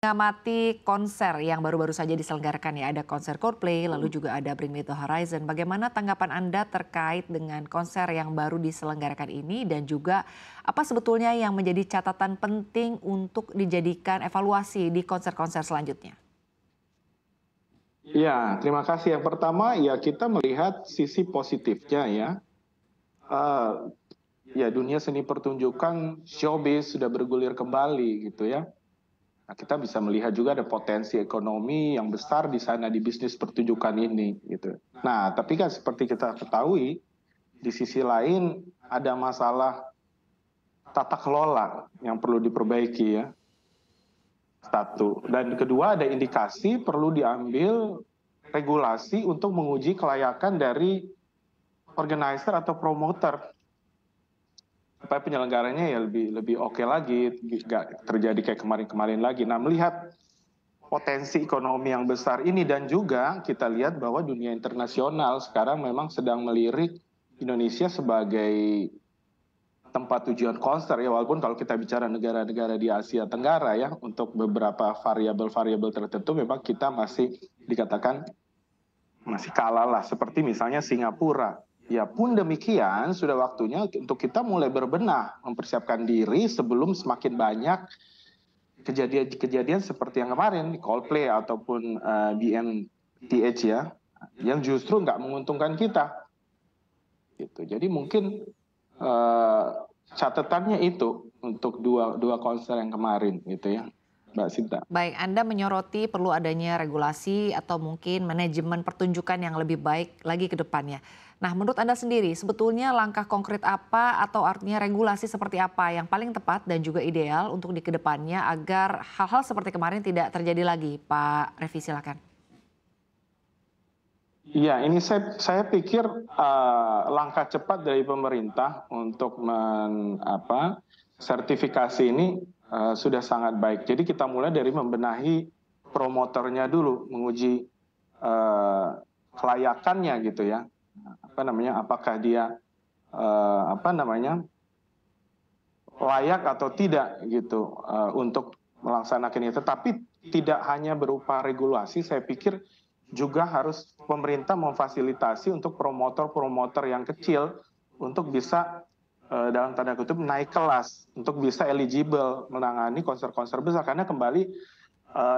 Mengamati konser yang baru-baru saja diselenggarakan ya, ada konser Coldplay, lalu juga ada Bring Me The Horizon. Bagaimana tanggapan Anda terkait dengan konser yang baru diselenggarakan ini dan juga apa sebetulnya yang menjadi catatan penting untuk dijadikan evaluasi di konser-konser selanjutnya? Ya, terima kasih. Yang pertama ya kita melihat sisi positifnya ya. Uh, ya dunia seni pertunjukan showbiz sudah bergulir kembali gitu ya Nah, kita bisa melihat juga ada potensi ekonomi yang besar di sana di bisnis pertunjukan ini gitu. Nah, tapi kan seperti kita ketahui di sisi lain ada masalah tata kelola yang perlu diperbaiki ya. Satu. Dan kedua ada indikasi perlu diambil regulasi untuk menguji kelayakan dari organizer atau promoter supaya penyelenggaranya ya lebih lebih oke okay lagi, nggak terjadi kayak kemarin-kemarin lagi. Nah melihat potensi ekonomi yang besar ini dan juga kita lihat bahwa dunia internasional sekarang memang sedang melirik Indonesia sebagai tempat tujuan konser ya walaupun kalau kita bicara negara-negara di Asia Tenggara ya untuk beberapa variabel-variabel tertentu memang kita masih dikatakan masih kalah lah seperti misalnya Singapura Ya pun demikian, sudah waktunya untuk kita mulai berbenah, mempersiapkan diri sebelum semakin banyak kejadian-kejadian seperti yang kemarin di Coldplay ataupun uh, eh, BNTH ya, yang justru nggak menguntungkan kita. Gitu. Jadi mungkin uh, catatannya itu untuk dua dua konser yang kemarin gitu ya. Mbak Sinta. Baik, Anda menyoroti perlu adanya regulasi atau mungkin manajemen pertunjukan yang lebih baik lagi ke depannya. Nah, menurut Anda sendiri, sebetulnya langkah konkret apa atau artinya regulasi seperti apa yang paling tepat dan juga ideal untuk di kedepannya agar hal-hal seperti kemarin tidak terjadi lagi, Pak Revi? Silakan. Ya, ini saya, saya pikir uh, langkah cepat dari pemerintah untuk men, apa, sertifikasi ini uh, sudah sangat baik. Jadi kita mulai dari membenahi promoternya dulu, menguji uh, kelayakannya gitu ya apa namanya apakah dia uh, apa namanya layak atau tidak gitu uh, untuk melaksanakan itu tapi tidak hanya berupa regulasi saya pikir juga harus pemerintah memfasilitasi untuk promotor-promotor yang kecil untuk bisa eh, dalam tanda kutip naik kelas untuk bisa eligible menangani konser-konser besar karena kembali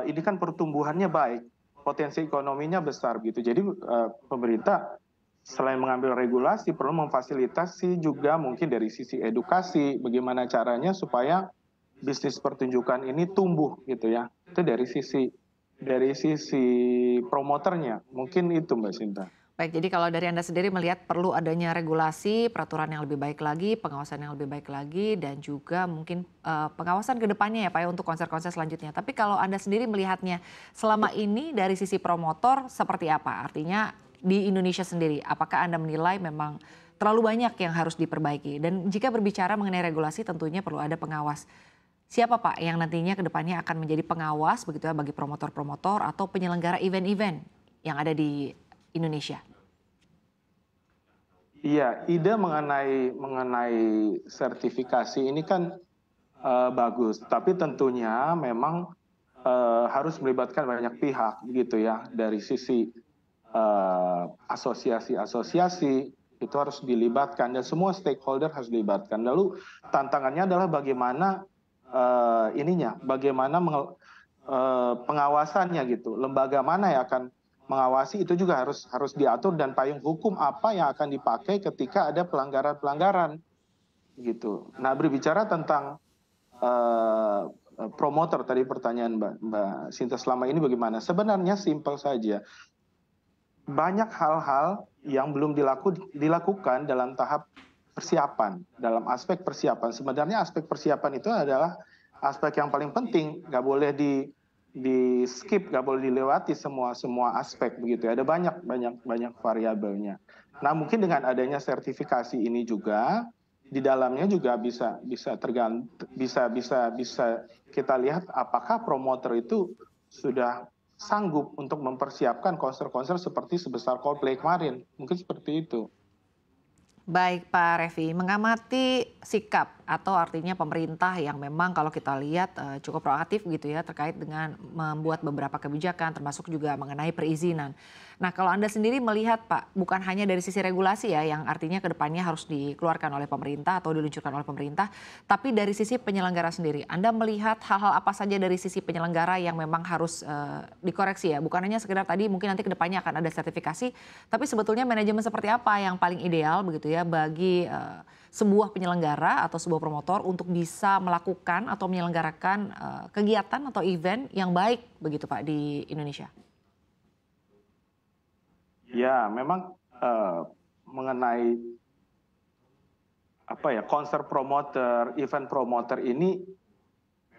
ini kan pertumbuhannya baik potensi ekonominya besar gitu jadi pemerintah selain mengambil regulasi perlu memfasilitasi juga mungkin dari sisi edukasi bagaimana caranya supaya bisnis pertunjukan ini tumbuh gitu ya itu dari sisi dari sisi promoternya mungkin itu mbak Sinta. Baik, jadi kalau dari Anda sendiri melihat perlu adanya regulasi, peraturan yang lebih baik lagi, pengawasan yang lebih baik lagi, dan juga mungkin uh, pengawasan kedepannya ya Pak ya untuk konser-konser selanjutnya. Tapi kalau Anda sendiri melihatnya selama ini dari sisi promotor seperti apa? Artinya di Indonesia sendiri? Apakah Anda menilai memang terlalu banyak yang harus diperbaiki? Dan jika berbicara mengenai regulasi tentunya perlu ada pengawas. Siapa Pak yang nantinya kedepannya akan menjadi pengawas begitu ya bagi promotor-promotor atau penyelenggara event-event yang ada di Indonesia? Iya, ide mengenai mengenai sertifikasi ini kan uh, bagus, tapi tentunya memang uh, harus melibatkan banyak pihak gitu ya dari sisi Eh, asosiasi-asosiasi itu harus dilibatkan dan semua stakeholder harus dilibatkan. Lalu tantangannya adalah bagaimana uh, ininya, bagaimana uh, pengawasannya gitu. Lembaga mana yang akan mengawasi itu juga harus harus diatur dan payung hukum apa yang akan dipakai ketika ada pelanggaran-pelanggaran gitu. Nah berbicara tentang uh, promoter tadi pertanyaan Mbak, Mbak Sinta selama ini bagaimana? Sebenarnya simpel saja banyak hal-hal yang belum dilaku, dilakukan dalam tahap persiapan, dalam aspek persiapan. Sebenarnya aspek persiapan itu adalah aspek yang paling penting, nggak boleh di di skip, nggak boleh dilewati semua semua aspek begitu. Ya. Ada banyak banyak banyak variabelnya. Nah mungkin dengan adanya sertifikasi ini juga di dalamnya juga bisa bisa tergant bisa bisa bisa kita lihat apakah promotor itu sudah sanggup untuk mempersiapkan konser-konser seperti sebesar Coldplay kemarin. Mungkin seperti itu. Baik Pak Revi, mengamati sikap atau artinya pemerintah yang memang kalau kita lihat eh, cukup proaktif gitu ya terkait dengan membuat beberapa kebijakan termasuk juga mengenai perizinan. Nah kalau Anda sendiri melihat Pak, bukan hanya dari sisi regulasi ya yang artinya kedepannya harus dikeluarkan oleh pemerintah atau diluncurkan oleh pemerintah, tapi dari sisi penyelenggara sendiri, Anda melihat hal-hal apa saja dari sisi penyelenggara yang memang harus uh, dikoreksi ya, bukan hanya sekedar tadi mungkin nanti kedepannya akan ada sertifikasi, tapi sebetulnya manajemen seperti apa yang paling ideal begitu ya bagi uh, sebuah penyelenggara atau sebuah promotor untuk bisa melakukan atau menyelenggarakan uh, kegiatan atau event yang baik begitu Pak di Indonesia? Iya. ya memang eh, mengenai apa ya konser promoter event promoter ini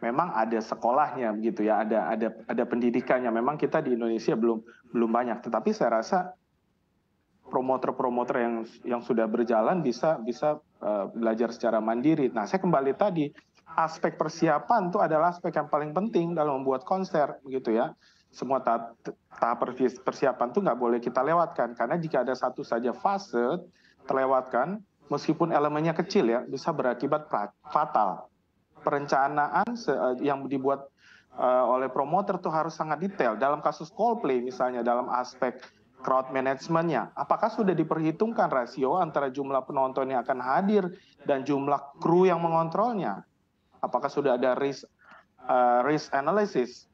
memang ada sekolahnya begitu ya ada ada ada pendidikannya memang kita di Indonesia belum belum banyak tetapi saya rasa promoter-promoter yang yang sudah berjalan bisa eh, belajar secara mandiri nah saya kembali tadi aspek persiapan itu adalah aspek yang paling penting dalam membuat konser begitu ya semua tahap, persiapan itu nggak boleh kita lewatkan karena jika ada satu saja fase terlewatkan meskipun elemennya kecil ya bisa berakibat fatal perencanaan eh, yang dibuat eh, oleh promoter itu harus sangat detail dalam kasus Coldplay misalnya dalam aspek crowd managementnya apakah sudah diperhitungkan rasio antara jumlah penonton yang akan hadir dan jumlah kru yang mengontrolnya apakah sudah ada risk uh, risk analysis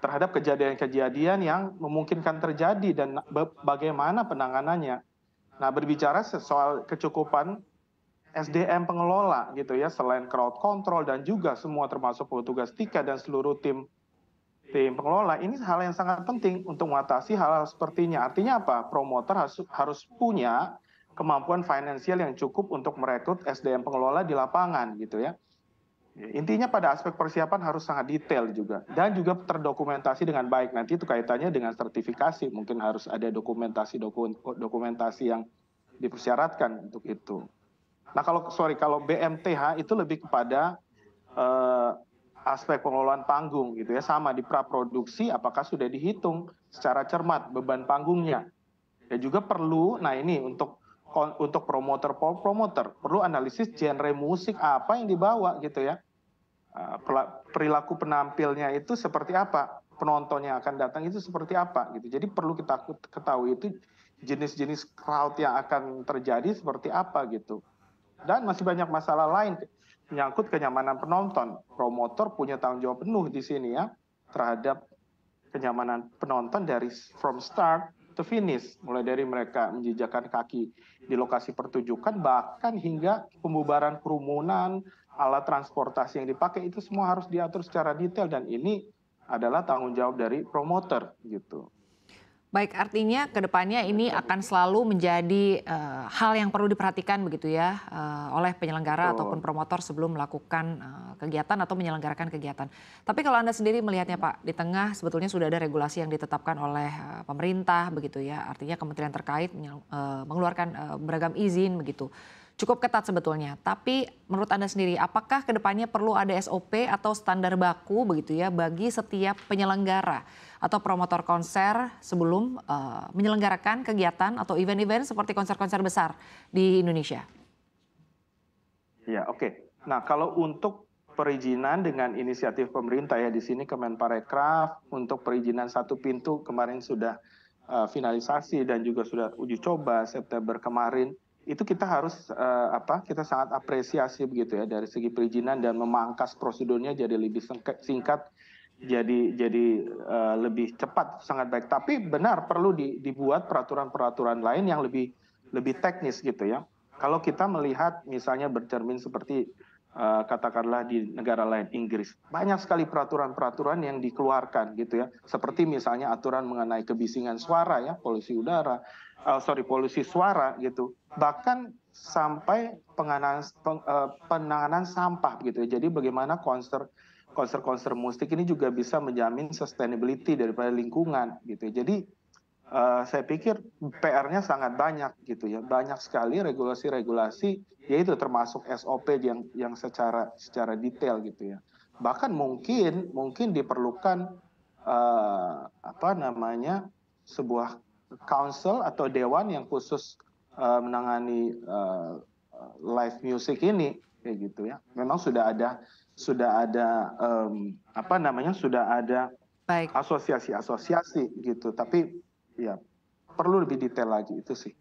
terhadap kejadian-kejadian yang memungkinkan terjadi dan bagaimana penanganannya. Nah, berbicara soal kecukupan SDM pengelola gitu ya, selain crowd control dan juga semua termasuk petugas tiket dan seluruh tim tim pengelola, ini hal yang sangat penting untuk mengatasi hal-hal sepertinya. Artinya apa? Promotor harus, harus punya kemampuan finansial yang cukup untuk merekrut SDM pengelola di lapangan gitu ya. Intinya pada aspek persiapan harus sangat detail juga dan juga terdokumentasi dengan baik. Nanti itu kaitannya dengan sertifikasi, mungkin harus ada dokumentasi dokumentasi yang dipersyaratkan untuk itu. Nah kalau sorry kalau BMTH itu lebih kepada eh, aspek pengelolaan panggung gitu ya sama di praproduksi apakah sudah dihitung secara cermat beban panggungnya. Dan juga perlu, nah ini untuk untuk promoter promoter perlu analisis genre musik apa yang dibawa gitu ya ah, perilaku penampilnya itu seperti apa penontonnya akan datang itu seperti apa gitu jadi perlu kita ketahui itu jenis-jenis crowd yang akan terjadi seperti apa gitu dan masih banyak masalah lain menyangkut kenyamanan penonton promotor punya tanggung jawab penuh di sini ya terhadap kenyamanan penonton dari from start to finish, mulai dari mereka menjejakkan kaki di lokasi pertunjukan, bahkan hingga pembubaran kerumunan, alat transportasi yang dipakai itu semua harus diatur secara detail dan ini adalah tanggung jawab dari promoter gitu. Baik, artinya kedepannya ini akan selalu menjadi uh, hal yang perlu diperhatikan begitu ya uh, oleh penyelenggara oh. ataupun promotor sebelum melakukan uh, kegiatan atau menyelenggarakan kegiatan. Tapi kalau anda sendiri melihatnya Pak, di tengah sebetulnya sudah ada regulasi yang ditetapkan oleh uh, pemerintah begitu ya, artinya kementerian terkait uh, mengeluarkan uh, beragam izin begitu. Cukup ketat sebetulnya. Tapi menurut anda sendiri, apakah kedepannya perlu ada SOP atau standar baku begitu ya bagi setiap penyelenggara? atau promotor konser sebelum uh, menyelenggarakan kegiatan atau event-event seperti konser-konser besar di Indonesia? Ya, oke. Okay. Nah, kalau untuk perizinan dengan inisiatif pemerintah ya di sini Kemenparekraf untuk perizinan satu pintu kemarin sudah uh, finalisasi dan juga sudah uji coba September kemarin itu kita harus uh, apa kita sangat apresiasi begitu ya dari segi perizinan dan memangkas prosedurnya jadi lebih singkat jadi jadi uh, lebih cepat sangat baik tapi benar perlu di, dibuat peraturan-peraturan lain yang lebih lebih teknis gitu ya kalau kita melihat misalnya bercermin seperti uh, katakanlah di negara lain Inggris banyak sekali peraturan-peraturan yang dikeluarkan gitu ya seperti misalnya aturan mengenai kebisingan suara ya polusi udara uh, sorry polusi suara gitu bahkan sampai penanganan pen, uh, penanganan sampah gitu ya jadi bagaimana konser konser-konser musik ini juga bisa menjamin sustainability daripada lingkungan gitu. Ya. Jadi uh, saya pikir PR-nya sangat banyak gitu ya. Banyak sekali regulasi-regulasi yaitu termasuk SOP yang yang secara secara detail gitu ya. Bahkan mungkin mungkin diperlukan uh, apa namanya sebuah council atau dewan yang khusus uh, menangani uh, live music ini kayak gitu ya. Memang sudah ada sudah ada um, apa namanya sudah ada asosiasi-asosiasi gitu. Tapi ya perlu lebih detail lagi itu sih.